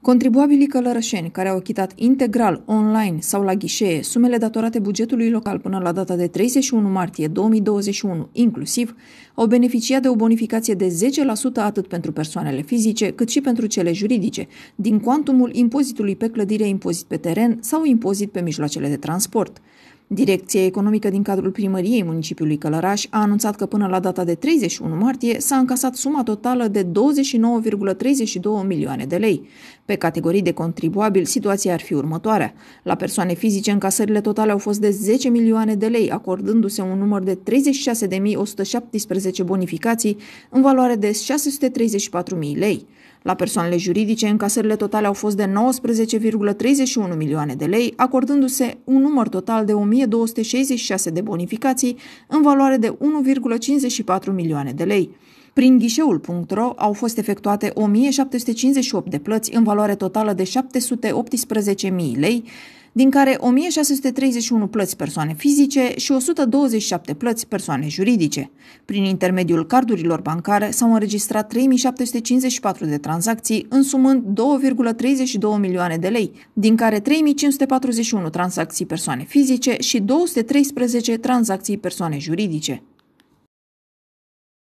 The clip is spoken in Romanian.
Contribuabilii călărășeni care au achitat integral, online sau la ghișee sumele datorate bugetului local până la data de 31 martie 2021 inclusiv, au beneficiat de o bonificație de 10% atât pentru persoanele fizice cât și pentru cele juridice, din cuantumul impozitului pe clădire impozit pe teren sau impozit pe mijloacele de transport. Direcția Economică din cadrul primăriei municipiului Călăraș a anunțat că până la data de 31 martie s-a încasat suma totală de 29,32 milioane de lei. Pe categorii de contribuabil, situația ar fi următoarea. La persoane fizice, încasările totale au fost de 10 milioane de lei, acordându-se un număr de 36.117 bonificații în valoare de 634.000 lei. La persoanele juridice, încasările totale au fost de 19,31 milioane de lei, acordându-se un număr total de 1266 de bonificații în valoare de 1,54 milioane de lei. Prin ghișeul.ro au fost efectuate 1758 de plăți în valoare totală de 718.000 lei, din care 1631 plăți persoane fizice și 127 plăți persoane juridice. Prin intermediul cardurilor bancare s-au înregistrat 3754 de tranzacții, însumând 2,32 milioane de lei, din care 3541 tranzacții persoane fizice și 213 tranzacții persoane juridice.